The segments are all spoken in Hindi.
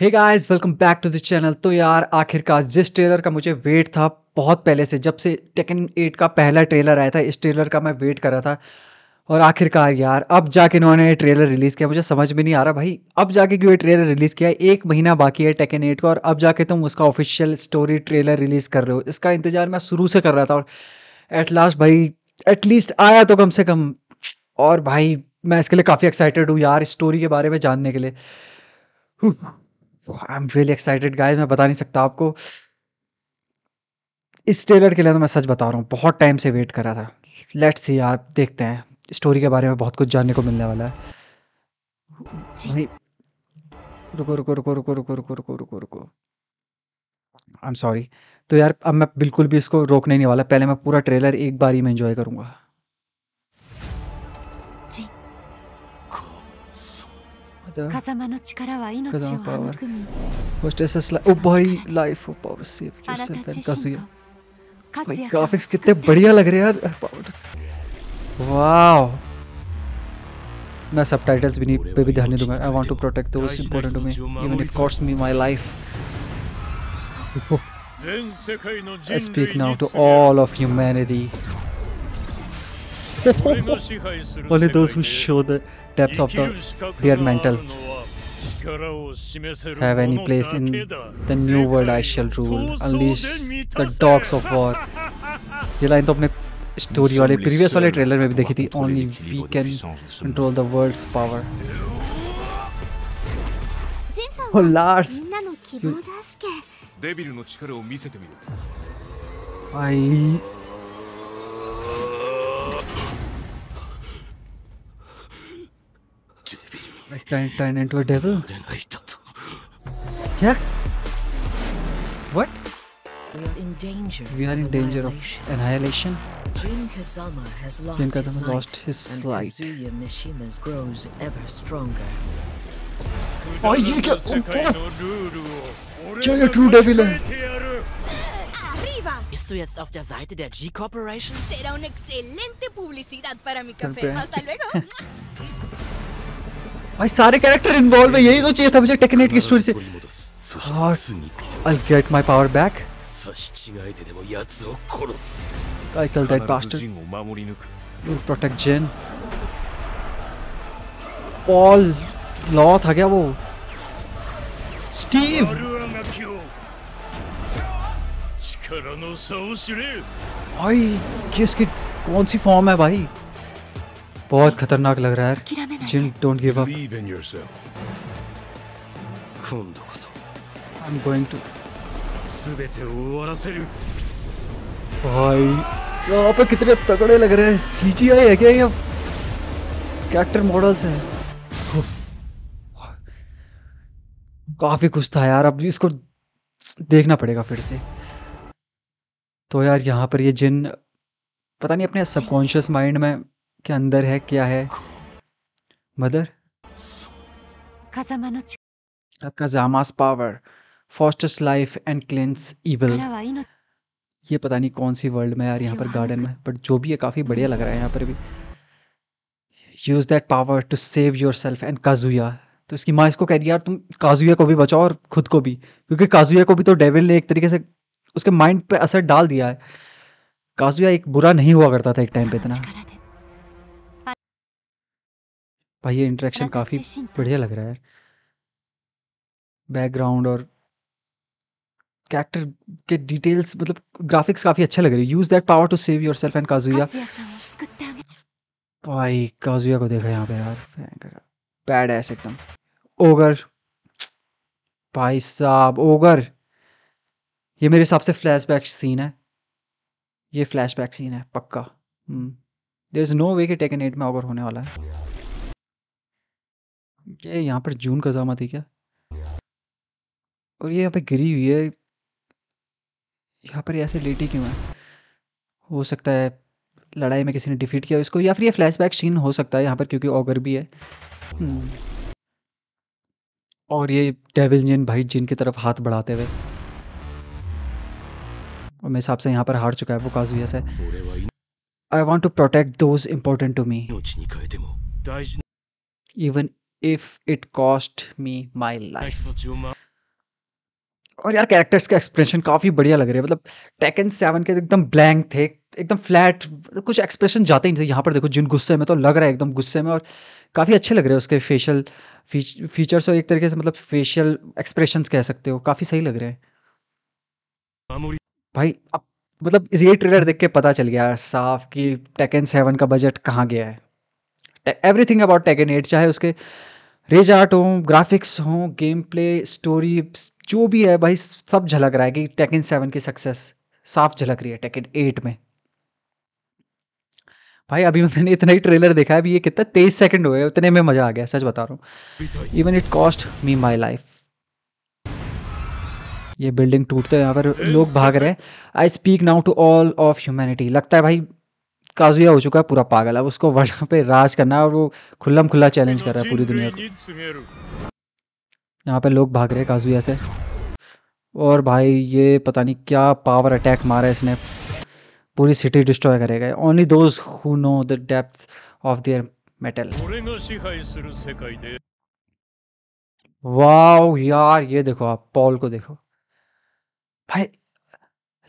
Hey guys welcome back to the channel तो यार आखिरकार जिस ट्रेलर का मुझे वेट था बहुत पहले से जब से टेकन एट का पहला ट्रेलर आया था इस ट्रेलर का मैं वेट कर रहा था और आखिरकार यार अब जाके इन्होंने ट्रेलर रिलीज़ किया मुझे समझ में नहीं आ रहा भाई अब जाके क्यों ये ट्रेलर रिलीज़ किया एक महीना बाकी है टेकन एट का और अब जाके तुम उसका ऑफिशियल स्टोरी ट्रेलर रिलीज़ कर रहे हो इसका इंतज़ार मैं शुरू से कर रहा था और एट लास्ट भाई एटलीस्ट आया तो कम से कम और भाई मैं इसके लिए काफ़ी एक्साइटेड हूँ यार स्टोरी के बारे में जानने के लिए I am really excited guys मैं बता नहीं सकता आपको इस ट्रेलर के लिए तो मैं सच बता रहा हूँ बहुत टाइम से वेट करा था लेट्स सी आप देखते हैं स्टोरी के बारे में बहुत कुछ जानने को मिलने वाला है रुको रुको रुको रुको रुको रुको रुको रुको रुको आई एम सॉरी तो यार अब मैं बिल्कुल भी इसको रोकने नहीं वाला पहले मैं पूरा ट्रेलर एक बार ही में इन्जॉय करूँगा 風間の力は命を育み What is this life? Oh boy, life of power save yourself and Kazuya. भाई ग्राफिक्स कितने बढ़िया लग रहे हैं यार पावर वाओ मैं सबटाइटल्स भी नहीं पे भी ध्यान नहीं दूंगा I want to protect those important to me even if cost me my life I speak now to all of humanity. Only those who show the depths of the, their mental have any place in the new world I shall rule. Unleash the dogs of war. ये लाइन तो अपने स्टोरी वाले प्रीवियस वाले ट्रेलर में भी देखी थी only we can control the world's power O Lars I can't turn into a devil? yeah. What? We are in danger. We are in danger of annihilation. Jin Kazama has lost, Jin Kazama his, light, his and light. Kazuya Mishima's grows ever stronger. Oh, you get oh, God. Kill your true devil. Bist du jetzt auf der Seite der G Corporation? Será una excelente publicidad para mi café. Hasta luego. भाई सारे कैरेक्टर इन्वॉल्व है यही तो चाहिए था मुझे टेक्नेट की स्टोरी से I get my power back 刺し違えてでも奴を殺す。I killed that bastard. You'll protect Jin. Paul law था क्या वो? स्टीव 力の差を知れ。भाई किसकी कौन सी फॉर्म है भाई? बहुत खतरनाक लग रहा है Jin don't give up I am going to भाई यहाँ पे कितने तगड़े लग रहे हैं सीजीआई है क्या ये कैरेक्टर मॉडल्स हैं काफ़ी कुछ था यार अब इसको देखना पड़ेगा फिर से तो यार यहाँ पर ये जिन पता नहीं अपने सबकॉन्शियस माइंड में के अंदर है क्या है mother Kazama's power fosters life and cleanse evil ये पता नहीं कौन सी वर्ल्ड में यार यहाँ पर गार्डन में बट जो भी है काफ़ी बढ़िया लग रहा है यहाँ पर भी use that power to save yourself and Kazuya तो इसकी माँ इसको कह दिया यार तुम काजुया को भी बचाओ और खुद को भी क्योंकि काजुया को भी तो डेविल ने एक तरीके से उसके माइंड पे असर डाल दिया है काजुया एक बुरा नहीं हुआ करता था एक टाइम पे इतना भाई ये इंटरेक्शन काफ़ी बढ़िया लग रहा है बैकग्राउंड और कैरेक्टर के डिटेल्स मतलब ग्राफिक्स काफ़ी अच्छा लग रही है use that power to save yourself and Kazuya भाई काजुया को देखा यहाँ पे यार बैड ऐस एकदम ओगर भाई साहब ओगर ये मेरे हिसाब से फ्लैशबैक सीन है ये फ्लैशबैक सीन है पक्का देर इज़ नो वे के टेकन एट में ओगर होने वाला है ये यहाँ पर जून का जामा थी क्या? और ये यहाँ पे गिरी हुई है। यहाँ पर ऐसे लेटी क्यों है? हो सकता है लड़ाई में किसी ने डिफीट किया इसको या फिर ये फ्लैशबैक सीन हो सकता है यहाँ पर क्योंकि ऑगर भी है। हम्म। और ये डेविल जिन भाई जिन की तरफ हाथ बढ़ाते हुए और मेरे हिसाब से यहाँ पर हार चुका है वो काजुया से I want to protect those important to me even if it cost me my life और यार कैरेक्टर्स का एक्सप्रेशन काफ़ी बढ़िया लग रहा है मतलब टेकन सेवन के तो एकदम ब्लैंक थे एकदम फ्लैट मतलब कुछ एक्सप्रेशन जाते ही नहीं थे यहाँ पर देखो जिन गुस्से में तो लग रहा है एकदम गुस्से में और काफ़ी अच्छे लग रहे हैं उसके फेशियल फीचर्स और एक तरीके से मतलब फेशियल एक्सप्रेशन कह सकते हो काफ़ी सही लग रहे हैं भाई अब मतलब ये ट्रेलर देख के पता चल गया साफ कि टेकन सेवन का बजट कहाँ गया है everything about Tekken eight चाहे उसके रेज आर्ट हों ग्राफिक्स हों गेम प्ले स्टोरी जो भी है भाई सब झलक रहा है कि टेकन सेवन की सक्सेस साफ झलक रही है टेकन एट में भाई अभी मैंने इतना ही ट्रेलर देखा है अभी ये कितना तेईस सेकंड हुए उतने में मज़ा आ गया सच बता रहा हूँ even it cost me my life ये बिल्डिंग टूटते यहाँ पर लोग भाग रहे हैं I speak now to all of humanity लगता है भाई काजुया हो चुका है पूरा पागल अब उसको वर्ल्ड कप पे राज करना है और वो खुल्लम खुल्ला चैलेंज कर रहा है पूरी दुनिया को यहाँ पे लोग भाग रहे हैं काजुया से और भाई ये पता नहीं क्या पावर अटैक मारा है इसने पूरी सिटी डिस्ट्रॉय करेगा only those who know the depth of their mettle wow यार ये देखो आप पॉल को देखो भाई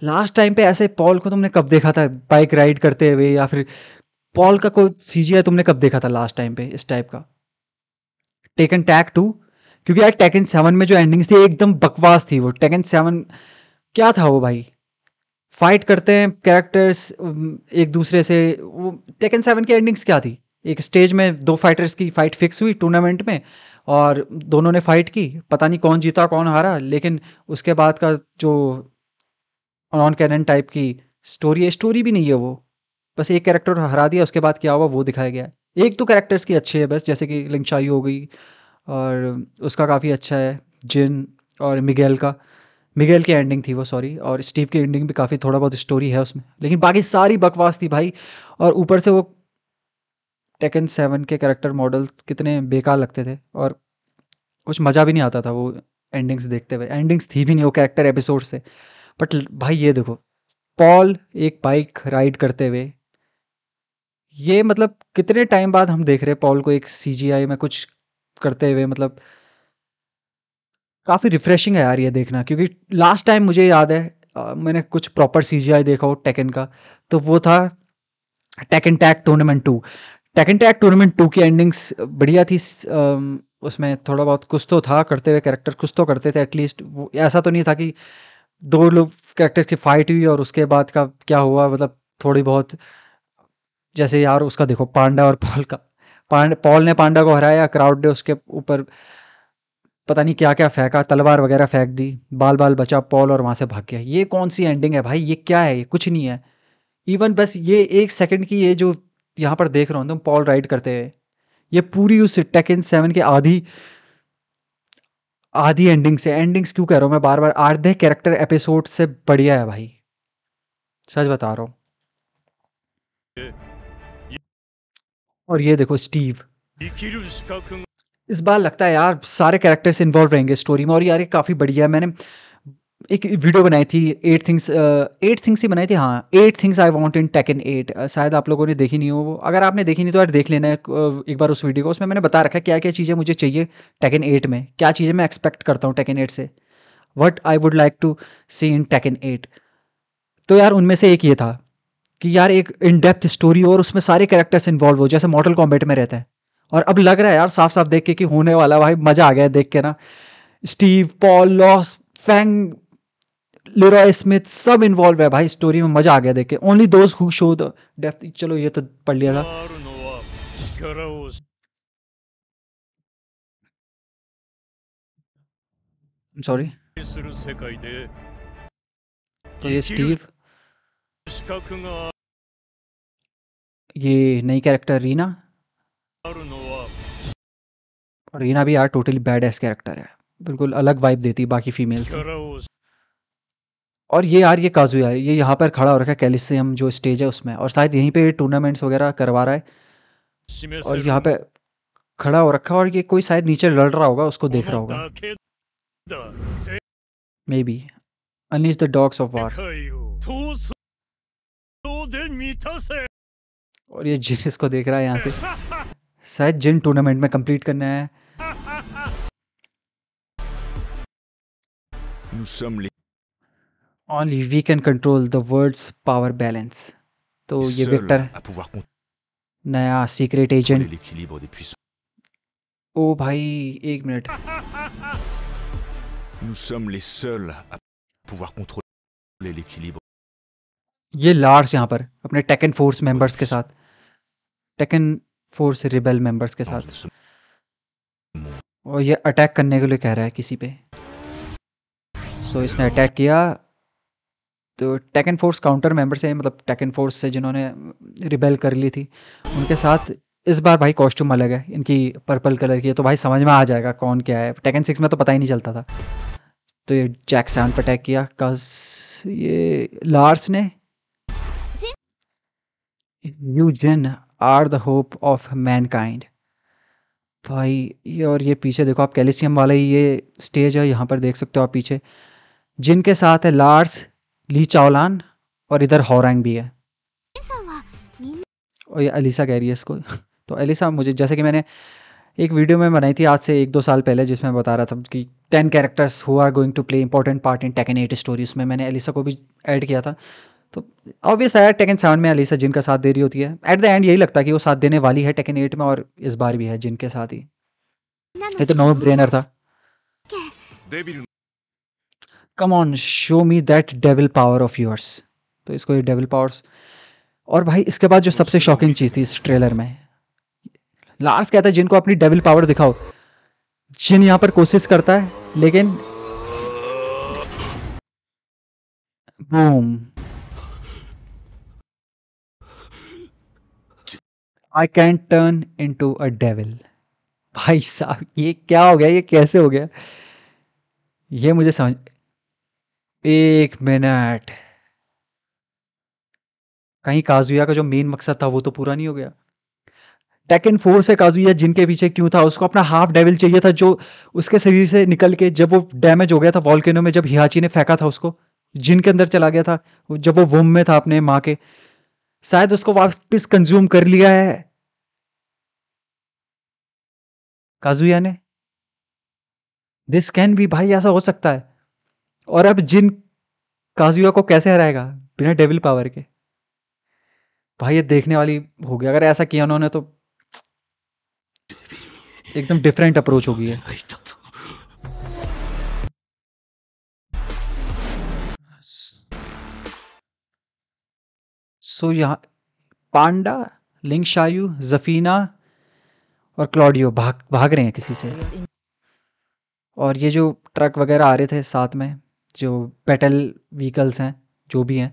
लास्ट टाइम पे ऐसे पॉल को तुमने कब देखा था बाइक राइड करते हुए या फिर पॉल का कोई सीजीआई तुमने कब देखा था लास्ट टाइम पे इस टाइप का टेकन टैक टू क्योंकि यार टेकन सेवन में जो एंडिंग्स थी एकदम बकवास थी वो टेकन सेवन क्या था वो भाई फाइट करते हैं कैरेक्टर्स एक दूसरे से वो टेकन सेवन की एंडिंग्स क्या थी एक स्टेज में दो फाइटर्स की फाइट फिक्स हुई टूर्नामेंट में और दोनों ने फाइट की पता नहीं कौन जीता कौन हारा लेकिन उसके बाद का जो नॉन कैनन टाइप की स्टोरी है स्टोरी भी नहीं है वो बस एक कैरेक्टर हरा दिया उसके बाद क्या हुआ वो दिखाया गया एक तो कैरेक्टर्स की अच्छी है बस जैसे कि लिंगशाई हो गई और उसका काफ़ी अच्छा है जिन और मिगेल का मिगेल की एंडिंग थी वो सॉरी और स्टीव की एंडिंग भी काफ़ी थोड़ा बहुत स्टोरी है उसमें लेकिन बाकी सारी बकवास थी भाई और ऊपर से वो टेकन सेवन के कैरेक्टर मॉडल कितने बेकार लगते थे और कुछ मज़ा भी नहीं आता था वो एंडिंग्स देखते हुए एंडिंग्स थी भी नहीं वो कैरेक्टर एपिसोड से बट भाई ये देखो पॉल एक बाइक राइड करते हुए ये मतलब कितने टाइम बाद हम देख रहे हैं पॉल को एक सी में कुछ करते हुए मतलब काफ़ी रिफ्रेशिंग है यार ये देखना क्योंकि लास्ट टाइम मुझे याद है आ, मैंने कुछ प्रॉपर सी देखा हो टेकन का तो वो था Tekken Tag tournament two Tekken Tag tournament two की एंडिंग्स बढ़िया थी उसमें थोड़ा बहुत कुछ तो था करते हुए कैरेक्टर कुछ तो करते थे एटलीस्ट ऐसा तो नहीं था कि दो लोग कैरेक्टर्स की फाइट हुई और उसके बाद का क्या हुआ मतलब थोड़ी बहुत जैसे यार उसका देखो पांडा और पॉल का पांड पॉल ने पांडा को हराया क्राउड ने उसके ऊपर पता नहीं क्या क्या फेंका तलवार वगैरह फेंक दी बाल बाल बचा पॉल और वहाँ से भाग गया ये कौन सी एंडिंग है भाई ये क्या है ये कुछ नहीं है इवन बस ये एक सेकंड की ये जो यहाँ पर देख रहा हूँ तुम पॉल राइड करते हैं ये पूरी उस टेकन सेवन के आधी आधी एंडिंग से एंडिंग्स क्यों कह रहा हूँ मैं बार बार आधे कैरेक्टर एपिसोड से बढ़िया है भाई सच बता रहा हूँ और ये देखो स्टीव इस बार लगता है यार सारे कैरेक्टर्स इन्वॉल्व रहेंगे स्टोरी में और यार ये काफ़ी बढ़िया है मैंने एक वीडियो बनाई थी एट थिंग्स एट थिंग्स ही बनाई थी हाँ eight things I want in Tekken eight शायद आप लोगों ने देखी नहीं हो वो अगर आपने देखी नहीं तो यार देख लेना एक, एक बार उस वीडियो को उसमें मैंने बता रखा क्या क्या चीज़ें मुझे चाहिए टेक इन एट में क्या चीज़ें मैं एक्सपेक्ट करता हूँ टेक इन एट से what I would like to see in Tekken eight तो यार उनमें से एक ये था कि यार एक इन डेप्थ स्टोरी और उसमें सारे कैरेक्टर्स इन्वॉल्व हो जैसे मॉडल कॉम्बेट में रहता है और अब लग रहा है यार साफ साफ देख के कि होने वाला भाई मज़ा आ गया देख के ना Steve Paul Law's Fang Leroy Smith सब इन्वॉल्व है भाई स्टोरी में मजा आ गया देख के only those who show the depth चलो ये तो पढ़ लिया था सॉरी तो ये स्टीव ये नई कैरेक्टर रीना और रीना भी यार टोटली बैड एस कैरेक्टर है बिल्कुल अलग वाइब देती बाकी फीमेल से और ये यार ये काजुया है ये यहाँ पर खड़ा हो रखा है कैलिसियम जो स्टेज है उसमें और शायद यहीं पे टूर्नामेंट्स वगैरह करवा रहा है और यहाँ पे खड़ा हो रखा है और ये कोई शायद नीचे लड़ रहा होगा उसको देख रहा होगा maybe unleash the dogs of war और ये जिन इसको देख रहा है यहाँ से शायद जिन टूर्नामेंट में कंप्लीट करना है Only we can control the world's power balance. तो ये विक्टर नया सीक्रेट एजेंट ओ भाई एक minute Nous sommes les seuls à pouvoir contrôler l'équilibre. ये लार्स यहाँ पर अपने टेकन फोर्स मेंबर्स के साथ टेकन फोर्स रिबेल मेंबर्स के साथ और ये अटैक करने के लिए कह रहा है किसी पे सो so, इसने अटैक किया तो एंड फोर्स काउंटर मेंबर से मतलब टेकन फोर्स से जिन्होंने रिबेल कर ली थी उनके साथ इस बार भाई कॉस्ट्यूम अलग है इनकी पर्पल कलर की है तो भाई समझ में आ जाएगा कौन क्या है टेकन सिक्स में तो पता ही नहीं चलता था तो ये जैक सेवन पर अटैक किया कस ये लार्स ने you Jin are the hope of mankind भाई ये और ये पीछे देखो आप कैलिसियम वाला ही ये स्टेज है यहाँ पर देख सकते हो आप पीछे जिनके साथ है लार्स ली चावलान और इधर हॉरेंग भी है और ये अलीसा कह रही है इसको तो अलीसा मुझे जैसे कि मैंने एक वीडियो में बनाई थी आज से एक दो साल पहले जिसमें बता रहा था कि ten characters who are going to play important part in Tekken eight story उसमें मैंने अलीसा को भी ऐड किया था तो ऑब्वियस है टेकन सेवन में अलीसा जिनका साथ दे रही होती है एट द एंड यही लगता है कि वो साथ देने वाली है टेकन एट में और इस बार भी है जिनके साथ ही ये तो नो ब्रेनर था come on show me that devil power of yours तो इसको ये डेविल पावर्स और भाई इसके बाद जो सबसे शॉकिंग चीज़ थी इस ट्रेलर में लार्स कहता है जिनको अपनी डेविल पावर दिखाओ जिन यहां पर कोशिश करता है लेकिन boom I can turn into a devil भाई साहब ये क्या हो गया ये कैसे हो गया ये मुझे समझ एक मिनट कहीं काजुया का जो मेन मकसद था वो तो पूरा नहीं हो गया टेकन फोर से काजुया जिनके पीछे क्यों था उसको अपना हाफ डेविल चाहिए था जो उसके शरीर से निकल के जब वो डैमेज हो गया था वॉल्केनो में जब हियाची ने फेंका था उसको जिनके अंदर चला गया था जब वो वोम में था अपने माँ के शायद उसको वापस कंज्यूम कर लिया है काजुया ने दिस कैन भी भाई ऐसा हो सकता है और अब जिन काजुआ को कैसे हराएगा बिना डेविल पावर के भाई ये देखने वाली होगी अगर ऐसा किया उन्होंने तो एकदम डिफरेंट अप्रोच होगी है सो so, यहाँ पांडा लिंगशायु जफीना और क्लॉडियो भाग भाग रहे हैं किसी से और ये जो ट्रक वगैरह आ रहे थे साथ में जो पेटल व्हीकल्स हैं जो भी हैं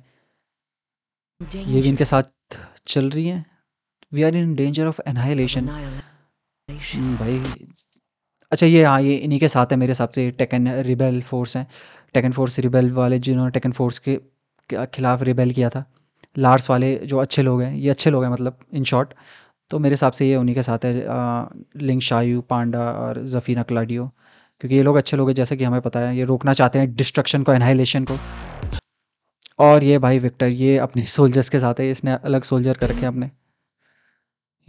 ये भी इनके साथ चल रही हैं we are in danger of annihilation भाई अच्छा ये हाँ ये इन्हीं के साथ है मेरे हिसाब से टेकन रिबेल फोर्स हैं टेकन फोर्स रिबेल वाले जिन्होंने टेकन फोर्स के खिलाफ रिबेल किया था लार्स वाले जो अच्छे लोग हैं ये अच्छे लोग हैं मतलब इन शॉर्ट तो मेरे हिसाब से ये उन्हीं के साथ है लिंग शायु पांडा और जफीना क्लाडियो क्योंकि ये लोग अच्छे लोग हैं जैसे कि हमें पता है ये रोकना चाहते हैं डिस्ट्रक्शन को एनहाइलेशन को और ये भाई विक्टर ये अपने सोल्जर्स के साथ है इसने अलग सोल्जर कर रखे अपने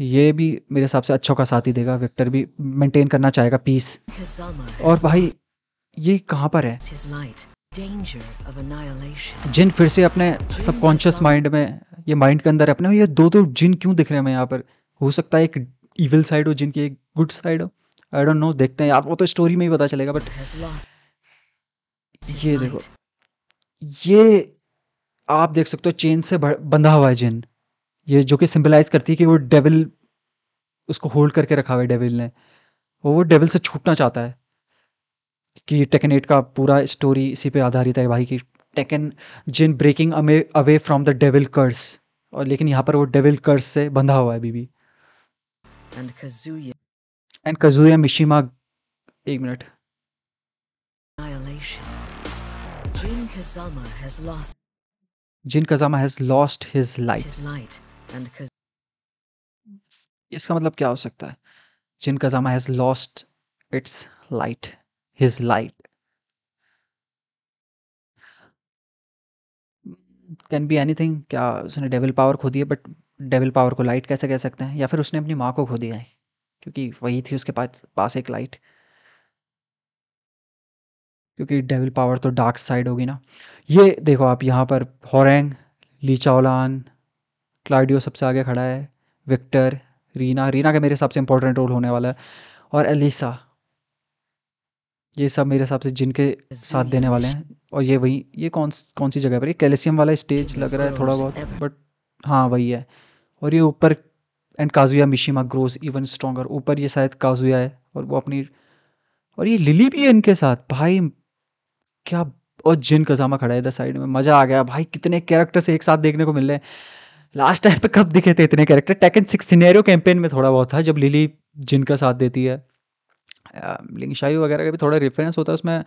ये भी मेरे हिसाब से अच्छों का साथ ही देगा विक्टर भी मेंटेन करना चाहेगा पीस और भाई ये कहाँ पर है जिन फिर से अपने सबकॉन्शियस माइंड में ये माइंड के अंदर अपने ये दो दो जिन क्यों दिख रहे हैं यहाँ पर हो सकता है एक इविल साइड हो जिनकी एक गुड साइड हो आई डोंट नो देखते हैं यार वो तो स्टोरी में ही पता चलेगा बट ये देखो ये आप देख सकते हो चेन से बंधा हुआ है जिन ये जो कि सिंबलाइज करती है कि वो डेविल उसको होल्ड करके रखा हुआ है डेविल ने वो वो डेविल से छूटना चाहता है कि टेकन एट का पूरा स्टोरी इसी पे आधारित है भाई कि टेकन जिन ब्रेकिंग अमे away from the devil curse और लेकिन यहाँ पर वो डेविल कर्स से बंधा हुआ है बीबी एंड एंड कजुया मिशिमा एक मिनट Jin Kazama has lost his light इसका मतलब क्या हो सकता है Jin Kazama has lost its light his light can be एनी थिंग क्या उसने डेविल पावर खो दी है बट डेविल पावर को लाइट कैसे कह सकते हैं या फिर उसने अपनी माँ को खो दिया है क्योंकि वही थी उसके पास पास एक लाइट क्योंकि डेविल पावर तो डार्क साइड होगी ना ये देखो आप यहाँ पर हॉरेंग लीचाओलान क्लाइडियो क्लाडियो सबसे आगे खड़ा है विक्टर रीना रीना का मेरे हिसाब से इंपॉर्टेंट रोल होने वाला है और एलिसा ये सब मेरे हिसाब से जिनके साथ देने वाले हैं और ये वही ये कौन कौन सी जगह पर ये कैल्शियम वाला स्टेज लग रहा है थोड़ा बहुत बट हाँ वही है और ये ऊपर and Kazuya Mishima grows even stronger ऊपर ये शायद काजुया है और वो अपनी और ये लिली भी है इनके साथ भाई क्या और जिन कजामा खड़ा है इधर साइड में मज़ा आ गया भाई कितने कैरेक्टर्स एक साथ देखने को मिल रहे हैं लास्ट टाइम पे कब दिखे थे इतने character Tekken six scenario campaign में थोड़ा बहुत था जब लिली जिन का साथ देती है लिंगशाई वगैरह का भी थोड़ा रेफरेंस होता है उसमें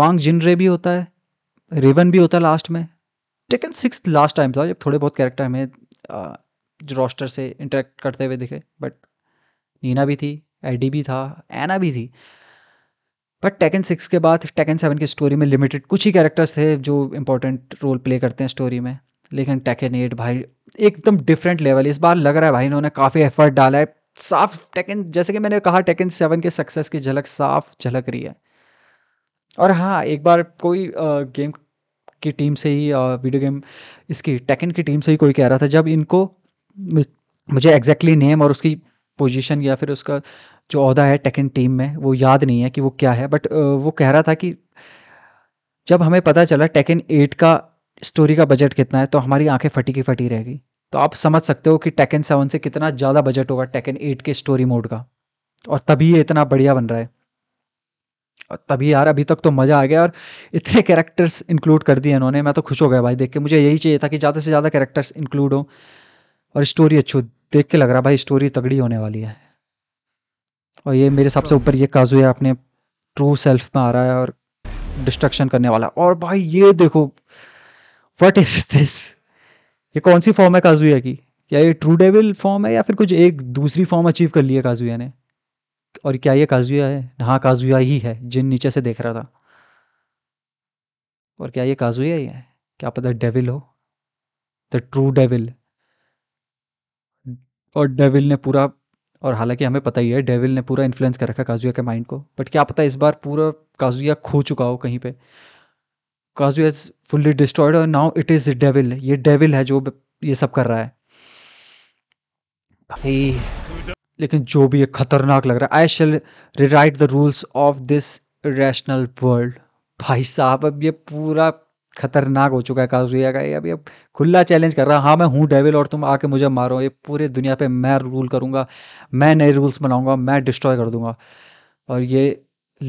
वांग जिनरे भी होता है रेवन भी होता है लास्ट में टेकन सिक्स लास्ट टाइम था जब थोड़े बहुत कैरेक्टर हमें जो रोस्टर से इंटरेक्ट करते हुए दिखे बट नीना भी थी एडी भी था एना भी थी बट टेकन सिक्स के बाद टेकन सेवन की स्टोरी में लिमिटेड कुछ ही कैरेक्टर्स थे जो इंपॉर्टेंट रोल प्ले करते हैं स्टोरी में लेकिन टेकन एट भाई एकदम डिफरेंट लेवल इस बार लग रहा है भाई इन्होंने काफ़ी एफर्ट डाला है साफ टेकन जैसे कि मैंने कहा टेकन सेवन के सक्सेस की झलक साफ झलक रही है और हाँ एक बार कोई गेम की टीम से ही वीडियो गेम इसकी टेकन की टीम से ही कोई कह रहा था जब इनको मुझे एग्जैक्टली exactly नेम और उसकी पोजीशन या फिर उसका जो अहदा है टेकन टीम में वो याद नहीं है कि वो क्या है बट वो कह रहा था कि जब हमें पता चला टेकन एट का स्टोरी का बजट कितना है तो हमारी आंखें फटी की फटी रहेगी तो आप समझ सकते हो कि टेकन सेवन से कितना ज़्यादा बजट होगा टेकन एट के स्टोरी मोड का और तभी ये इतना बढ़िया बन रहा है तभी यार अभी तक तो मज़ा आ गया और इतने कैरेक्टर्स इंक्लूड कर दिए इन्होंने मैं तो खुश हो गया भाई देख के मुझे यही चाहिए था कि ज़्यादा से ज़्यादा कैरेक्टर्स इंक्लूड हों और स्टोरी अच्छी हो देख के लग रहा भाई स्टोरी तगड़ी होने वाली है और ये मेरे हिसाब से ऊपर ये काजू है अपने ट्रू सेल्फ में आ रहा है और डिस्ट्रक्शन करने वाला है और भाई ये देखो वट इज दिस ये कौन सी फॉर्म है काजुया की क्या ये ट्रू डेविल फॉर्म है या फिर कुछ एक दूसरी फॉर्म अचीव कर लिया काजुया ने और क्या ये काजुया है हाँ काजुया ही है जिन नीचे से देख रहा था और क्या ये काजुया ही है क्या पता डेविल हो द ट्रू डेविल और डेविल ने पूरा और हालांकि हमें पता ही है डेविल ने पूरा इन्फ्लुएंस कर रखा काजुया के माइंड को बट क्या पता इस बार पूरा काजुया खो चुका हो कहीं पे काजुया इज फुल्ली डिस्ट्रॉयड और नाउ इट इज़ डेविल ये डेविल है जो ये सब कर रहा है भाई लेकिन जो भी ये खतरनाक लग रहा है I shall rewrite the rules of this rational world भाई साहब अब ये पूरा खतरनाक हो चुका है काजुया का ये अभी अब खुला चैलेंज कर रहा हाँ मैं हूँ डेविल और तुम आके मुझे मारो ये पूरे दुनिया पे मैं रूल करूँगा मैं नए रूल्स बनाऊँगा मैं डिस्ट्रॉय कर दूँगा और ये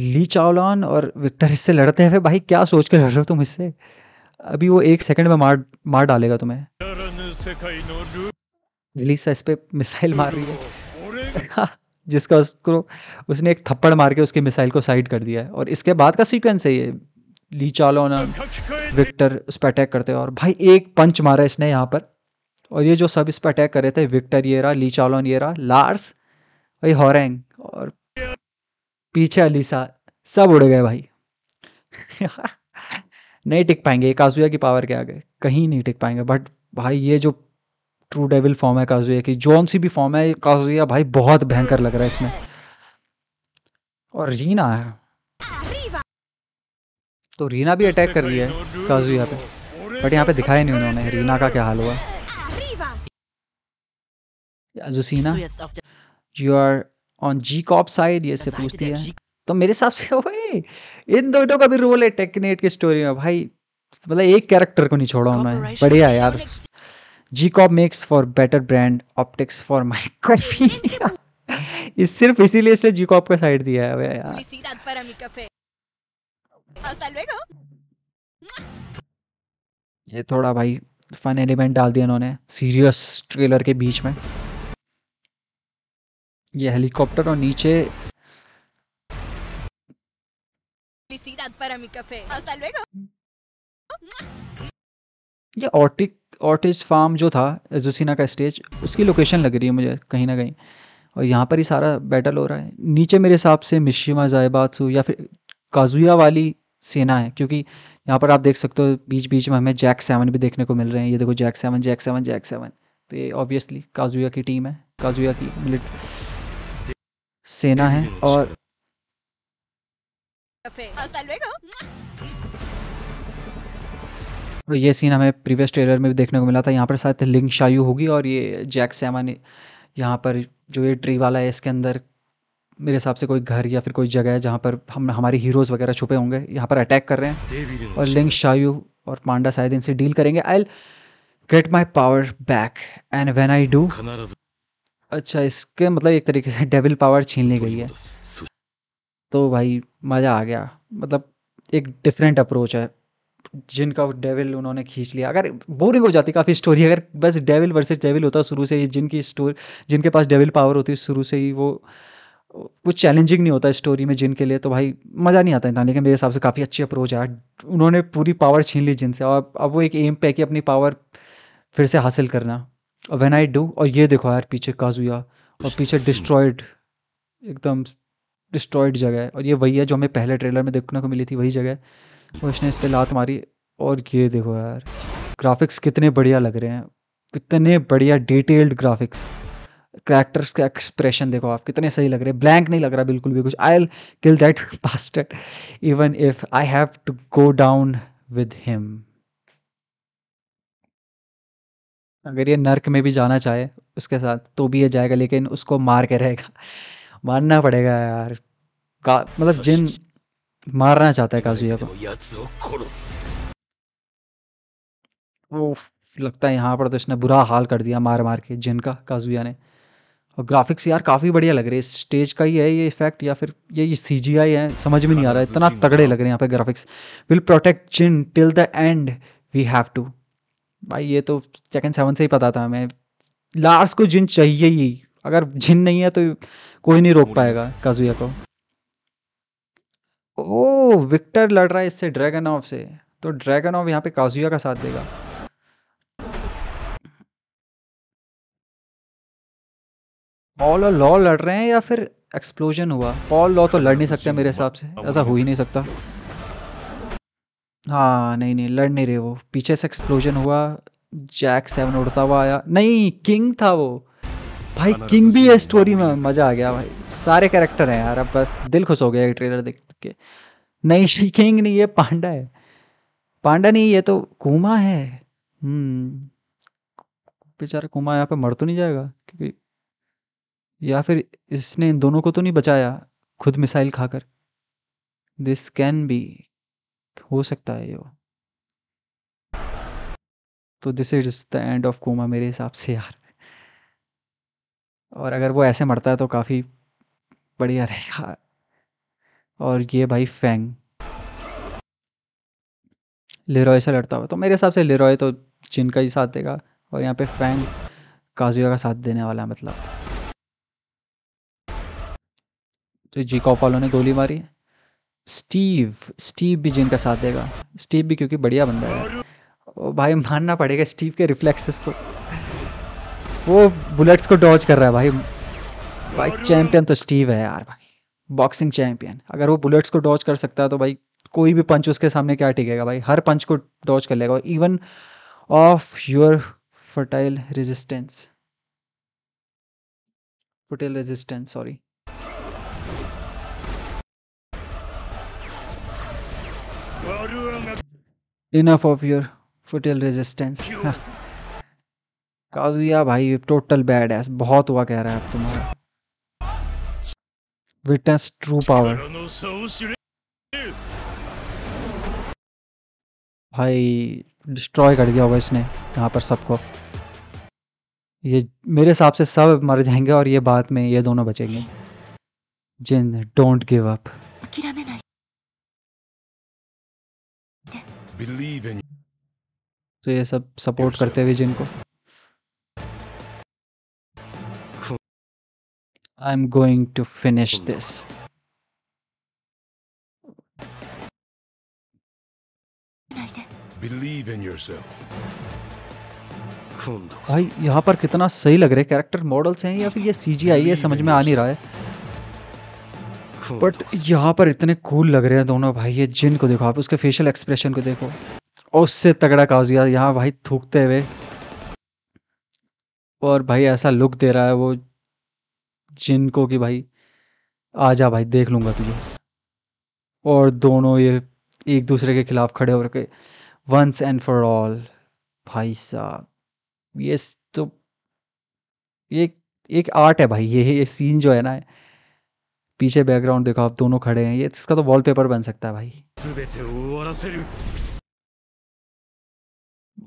ली चावलान और विक्टर इससे लड़ते हैं भाई क्या सोच के लड़ रहे हो तुम इससे अभी वो एक सेकंड में मार मार डालेगा तुम्हें रिलीज इस पर मिसाइल मार रही है जिसका उसको उसने एक थप्पड़ मार के उसकी मिसाइल को साइड कर दिया है और इसके बाद का सीक्वेंस है ये ली चालो ना विक्टर उस पर अटैक करते हैं और भाई एक पंच मारा इसने यहाँ पर और ये जो सब इस पर अटैक कर रहे थे विक्टर येरा ली चालोन येरा लार्स भाई हॉरेंग और पीछे अलीसा सब उड़ गए भाई नहीं टिक पाएंगे काजुया की पावर के गए कहीं नहीं टिक पाएंगे बट भाई ये जो ट्रू डेविल फॉर्म है काजुया की जोन सी भी फॉर्म है काजुया भाई बहुत भयंकर लग रहा है इसमें और रीना है तो रीना भी अटैक कर रही है काजुया पे बट यहाँ पे दिखाया नहीं उन्होंने रीना का क्या हाल हुआ जुसीना you are on G Corp side ये से पूछती है तो मेरे हिसाब से ओए इन दोनों का भी रोल है टेक्नेट की स्टोरी में भाई मतलब एक कैरेक्टर को नहीं छोड़ा उन्होंने बढ़िया यार G Corp makes for better brand optics for my coffee इस सिर्फ इसीलिए इसने जीकॉप का साइड दिया है भैया ये थोड़ा भाई फन एलिमेंट डाल दिया उन्होंने सीरियस ट्रेलर के बीच में ये हेलीकॉप्टर और नीचे ये ऑर्टिक ऑर्टिज फार्म जो था जुसीना का स्टेज उसकी लोकेशन लग रही है मुझे कहीं ना कहीं और यहाँ पर ही सारा बैटल हो रहा है नीचे मेरे हिसाब से मिशिमा जायबात्सु या फिर काजुया वाली सेना है क्योंकि यहाँ पर आप देख सकते हो बीच बीच में हमें जैक सेवन भी देखने को मिल रहे हैं ये देखो Jack seven Jack seven Jack seven तो ये ऑब्वियसली काजुया की टीम है काजुया की मिलिट सेना है और तो ये सीन हमें प्रीवियस ट्रेलर में भी देखने को मिला था यहाँ पर शायद लिंग शायू होगी और ये जैक सेमन यहाँ पर जो ये ट्री वाला है इसके अंदर मेरे हिसाब से कोई घर या फिर कोई जगह है जहाँ पर हम हमारे हीरोज़ वगैरह छुपे होंगे यहाँ पर अटैक कर रहे हैं और लिंग शायू और पांडा शायद इनसे डील करेंगे I get my power back and when I do अच्छा इसके मतलब एक तरीके से डेविल पावर छीन ली गई है तो भाई मज़ा आ गया मतलब एक डिफरेंट अप्रोच है जिनका डेविल उन्होंने खींच लिया अगर बोरिंग हो जाती काफ़ी स्टोरी अगर बस डेविल वर्सेस डेविल होता शुरू से ही जिनकी स्टोरी जिनके पास डेविल पावर होती शुरू से ही वो कुछ चैलेंजिंग नहीं होता स्टोरी में जिनके लिए तो भाई मज़ा नहीं आता इतना लेकिन मेरे हिसाब से काफ़ी अच्छी अप्रोच है उन्होंने पूरी पावर छीन ली जिनसे और अब वो एक एम पे कि अपनी पावर फिर से हासिल करना और वेन आई डू और ये देखो यार पीछे काजुया और पीछे डिस्ट्रॉयड एकदम डिस्ट्रॉयड जगह है और ये वही है जो हमें पहले ट्रेलर में देखने को मिली थी वही जगह उसने इस पर लात मारी और ये देखो यार ग्राफिक्स कितने बढ़िया लग रहे हैं कितने बढ़िया डिटेल्ड ग्राफिक्स करैक्टर्स का एक्सप्रेशन देखो आप कितने सही लग रहे हैं ब्लैंक नहीं लग रहा बिल्कुल भी कुछ I'll kill that bastard even if I have to go down with him अगर ये नर्क में भी जाना चाहे उसके साथ तो भी ये जाएगा लेकिन उसको मार के रहेगा मारना पड़ेगा यार का मतलब जिन मारना चाहता है काजुया को तो। वो लगता है यहाँ पर तो इसने बुरा हाल कर दिया मार मार के जिन का काजुया ने और ग्राफिक्स यार काफ़ी बढ़िया लग रहे हैं स्टेज का ही है ये इफेक्ट या फिर ये ये सी जी आई है समझ में नहीं आ रहा है इतना तगड़े लग रहे हैं यहाँ पे graphics will protect Jin till the end we have to भाई ये तो सेकेंड सेवन से ही पता था हमें लार्स को जिन चाहिए ही अगर जिन नहीं है तो कोई नहीं रोक पाएगा काजुया को तो। ओ विक्टर लड़ रहा है इससे ड्रैगन ऑफ से तो ड्रैगन ऑफ यहाँ पे काजुया का साथ देगा पॉल और लॉ लड़ रहे हैं या फिर एक्सप्लोजन हुआ पॉल लॉ तो लड़ नहीं सकते मेरे हिसाब से ऐसा हो ही नहीं सकता हाँ नहीं नहीं लड़ नहीं रहे वो पीछे से एक्सप्लोजन हुआ जैक सेवन उड़ता हुआ आया नहीं किंग था वो भाई किंग भी है स्टोरी में मज़ा आ गया भाई सारे कैरेक्टर हैं यार अब बस दिल खुश हो गया ट्रेलर देख के नहीं श्री किंग नहीं ये पांडा है पांडा नहीं ये तो कुमा है हम्म। बेचारा कुमा यहाँ पे मर तो नहीं जाएगा क्योंकि या फिर इसने इन दोनों को तो नहीं बचाया खुद मिसाइल खाकर दिस कैन बी हो सकता है ये तो this is the end of Kuma मेरे हिसाब से यार और अगर वो ऐसे मरता है तो काफ़ी बढ़िया रहेगा और ये भाई फैंग लेरॉय से लड़ता हुआ तो मेरे हिसाब से लेरॉय तो चिन का ही साथ देगा और यहाँ पे फैंग काजुया का साथ देने वाला है मतलब तो जी कॉफ वालों ने गोली मारी स्टीव स्टीव भी जिनका साथ देगा स्टीव भी क्योंकि बढ़िया बंदा है ओ भाई मानना पड़ेगा स्टीव के रिफ्लेक्सेस को वो बुलेट्स को डॉच कर रहा है भाई भाई चैंपियन तो स्टीव है यार भाई बॉक्सिंग चैंपियन अगर वो बुलेट्स को डॉच कर सकता है तो भाई कोई भी पंच उसके सामने क्या टिकेगा भाई हर पंच को डॉच कर लेगा even of your fertile resistance fertile resistance sorry enough of your futile resistance Kazuya भाई टोटल बैड है बहुत हुआ कह रहा है अब तुम्हारा witness true power भाई डिस्ट्रॉय कर दिया होगा इसने यहाँ पर सबको ये मेरे हिसाब से सब मर जाएंगे और ये बाद में ये दोनों बचेंगे जिन डोंट गिव अप तो ये सब सपोर्ट करते हुए जिनको I'm going to finish hmm. this. Believe in yourself. Hmm. भाई यहाँ पर कितना सही लग रहा है कैरेक्टर मॉडल्स हैं या फिर ये आई है समझ में आ नहीं रहा है बट hmm. यहाँ पर इतने कूल लग रहे हैं दोनों भाई ये जिन को देखो आप उसके फेशियल एक्सप्रेशन को देखो और उससे तगड़ा काजिया यहाँ भाई थूकते हुए और भाई ऐसा लुक दे रहा है वो जिनको कि भाई आ जा भाई देख लूँगा तुझे और दोनों ये एक दूसरे के खिलाफ खड़े हो रखे वंस एंड फॉर ऑल भाई साहब ये तो ये एक आर्ट है भाई ये ये सीन जो है ना पीछे बैकग्राउंड देखो आप दोनों खड़े हैं ये इसका तो वॉलपेपर बन सकता है भाई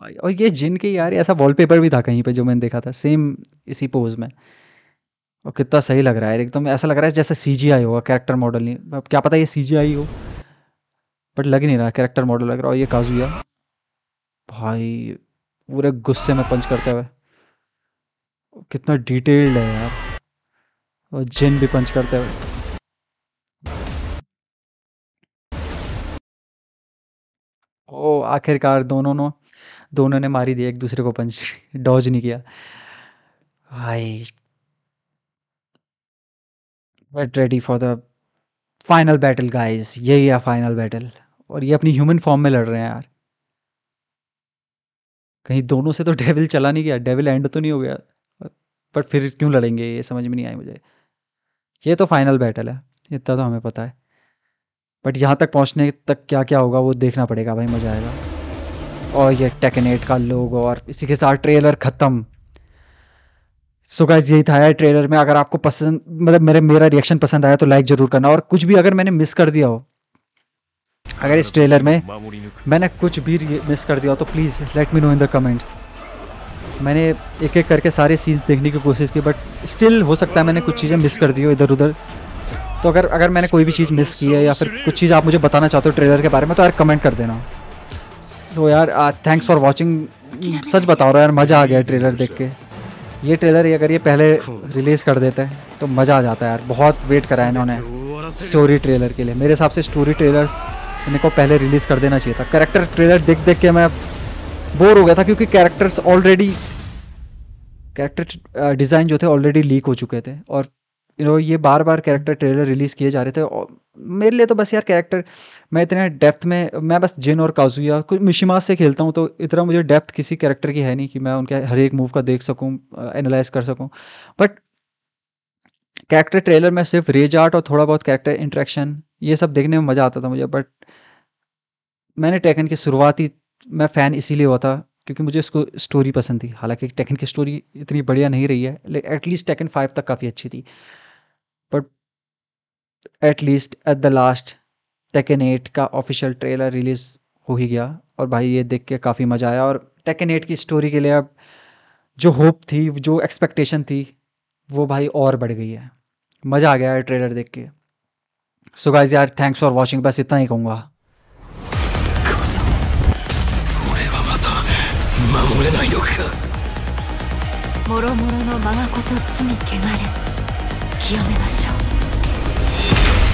भाई और ये जिन के यार ऐसा वॉलपेपर भी था कहीं पे जो मैंने देखा था सेम इसी पोज में और कितना सही लग रहा है एकदम ऐसा लग रहा है जैसे सीजीआई होगा कैरेक्टर मॉडल नहीं अब क्या पता ये सीजीआई हो बट लग ही नहीं रहा कैरेक्टर मॉडल लग रहा और ये काजुया भाई पूरे गुस्से में पंच करते हुए कितना डिटेल्ड है यार और जिन भी पंच करते हुए ओ आखिरकार दोनों ने दोनों ने मारी दी एक दूसरे को पंच डॉज नहीं किया भाई wait ready for the final battle guys यही है फाइनल बैटल और ये अपनी ह्यूमन फॉर्म में लड़ रहे हैं यार कहीं दोनों से तो डेविल चला नहीं गया डेविल एंड तो नहीं हो गया बट फिर क्यों लड़ेंगे ये समझ में नहीं आई मुझे ये तो फाइनल बैटल है इतना तो हमें पता है बट यहाँ तक पहुँचने तक क्या क्या होगा वो देखना पड़ेगा भाई मज़ा आएगा और ये टेकनेट का लोग और इसी के साथ ट्रेलर ख़त्म सो so गाइज यही था यार ट्रेलर में अगर आपको पसंद मतलब मेरे मेरा रिएक्शन पसंद आया तो लाइक जरूर करना और कुछ भी अगर मैंने मिस कर दिया हो अगर इस ट्रेलर में मैंने कुछ भी मिस कर दिया हो तो please let me know in the comments मैंने एक एक करके सारे सीन्स देखने की कोशिश की बट स्टिल हो सकता है मैंने कुछ चीज़ें मिस कर दी हो इधर उधर तो अगर अगर मैंने कोई भी चीज़ मिस की है या फिर कुछ चीज़ आप मुझे बताना चाहते हो ट्रेलर के बारे में तो यार कमेंट कर देना सो so यार थैंक्स फॉर वॉचिंग सच बता रहा यार मज़ा आ गया ट्रेलर देख के ये ट्रेलर अगर ये पहले रिलीज़ कर देते हैं तो मज़ा आ जाता है यार बहुत वेट करा इन्होंने स्टोरी ट्रेलर के लिए मेरे हिसाब से स्टोरी ट्रेलर इनको पहले रिलीज़ कर देना चाहिए था करेक्टर ट्रेलर देख देख के मैं बोर हो गया था क्योंकि कैरेक्टर्स ऑलरेडी कैरेक्टर डिज़ाइन जो थे ऑलरेडी लीक हो चुके थे और यू नो ये बार बार कैरेक्टर ट्रेलर रिलीज़ किए जा रहे थे मेरे लिए तो बस यार कैरेक्टर मैं इतने डेप्थ में मैं बस जिन और काजुया कुछ मिशिमा से खेलता हूँ तो इतना मुझे डेप्थ किसी कैरेक्टर की है नहीं कि मैं उनके हर एक मूव का देख सकूँ एनालाइज कर सकूँ बट कैरेक्टर ट्रेलर में सिर्फ रेज आर्ट और थोड़ा बहुत कैरेक्टर इंट्रैक्शन ये सब देखने में मज़ा आता था मुझे बट मैंने टेकन की शुरुआती मैं फ़ैन इसीलिए हुआ था क्योंकि मुझे उसको स्टोरी पसंद थी हालांकि टेकन की स्टोरी इतनी बढ़िया नहीं रही है एटलीस्ट टेकन फाइव तक काफ़ी अच्छी थी but at least at the last Tekken eight का ऑफिशियल ट्रेलर रिलीज़ हो ही गया और भाई ये देख के काफ़ी मज़ा आया और टेकन एट की स्टोरी के लिए अब जो होप थी जो एक्सपेक्टेशन थी वो भाई और बढ़ गई है मज़ा आ गया है ट्रेलर देख के सो गाइस यार थैंक्स फॉर वॉचिंग बस इतना ही कहूँगा मोरो मोरो